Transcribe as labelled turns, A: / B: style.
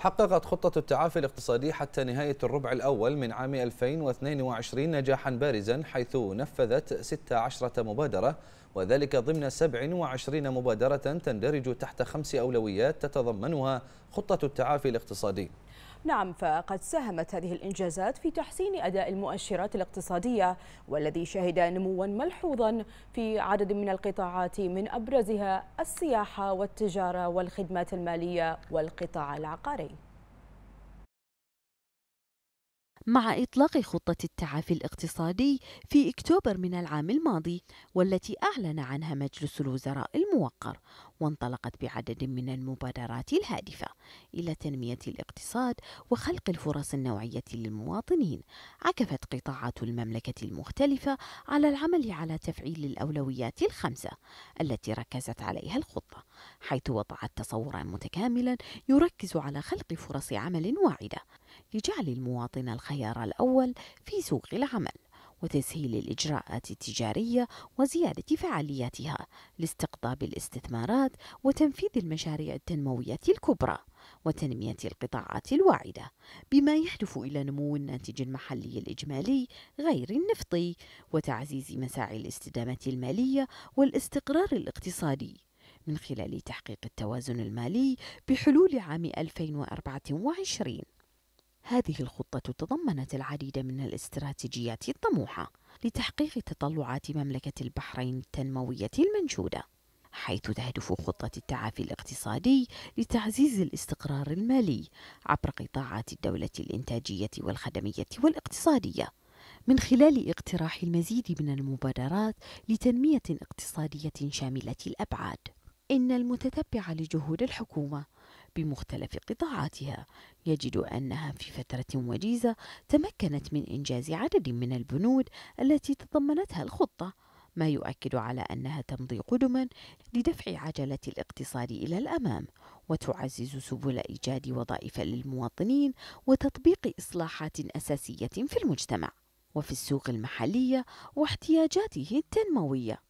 A: حققت خطة التعافي الاقتصادي حتى نهاية الربع الأول من عام 2022 نجاحا بارزا حيث نفذت 16 مبادرة وذلك ضمن 27 مبادرة تندرج تحت خمس أولويات تتضمنها خطة التعافي الاقتصادي
B: نعم فقد ساهمت هذه الإنجازات في تحسين أداء المؤشرات الاقتصادية والذي شهد نموا ملحوظا في عدد من القطاعات من أبرزها السياحة والتجارة والخدمات المالية والقطاع العقاري
C: مع إطلاق خطة التعافي الاقتصادي في أكتوبر من العام الماضي والتي أعلن عنها مجلس الوزراء الموقر وانطلقت بعدد من المبادرات الهادفة إلى تنمية الاقتصاد وخلق الفرص النوعية للمواطنين عكفت قطاعات المملكة المختلفة على العمل على تفعيل الأولويات الخمسة التي ركزت عليها الخطة حيث وضعت تصورا متكاملا يركز على خلق فرص عمل واعدة لجعل المواطن الخيار الأول في سوق العمل وتسهيل الإجراءات التجارية وزيادة فعاليتها لاستقطاب الاستثمارات وتنفيذ المشاريع التنموية الكبرى وتنمية القطاعات الواعدة بما يهدف إلى نمو الناتج المحلي الإجمالي غير النفطي وتعزيز مساعي الاستدامة المالية والاستقرار الاقتصادي من خلال تحقيق التوازن المالي بحلول عام 2024 هذه الخطة تضمنت العديد من الاستراتيجيات الطموحة لتحقيق تطلعات مملكة البحرين التنموية المنشودة حيث تهدف خطة التعافي الاقتصادي لتعزيز الاستقرار المالي عبر قطاعات الدولة الإنتاجية والخدمية والاقتصادية من خلال اقتراح المزيد من المبادرات لتنمية اقتصادية شاملة الأبعاد إن المتتبع لجهود الحكومة بمختلف قطاعاتها يجد أنها في فترة وجيزة تمكنت من إنجاز عدد من البنود التي تضمنتها الخطة ما يؤكد على أنها تمضي قدما لدفع عجلة الاقتصاد إلى الأمام وتعزز سبل إيجاد وظائف للمواطنين وتطبيق إصلاحات أساسية في المجتمع وفي السوق المحلية واحتياجاته التنموية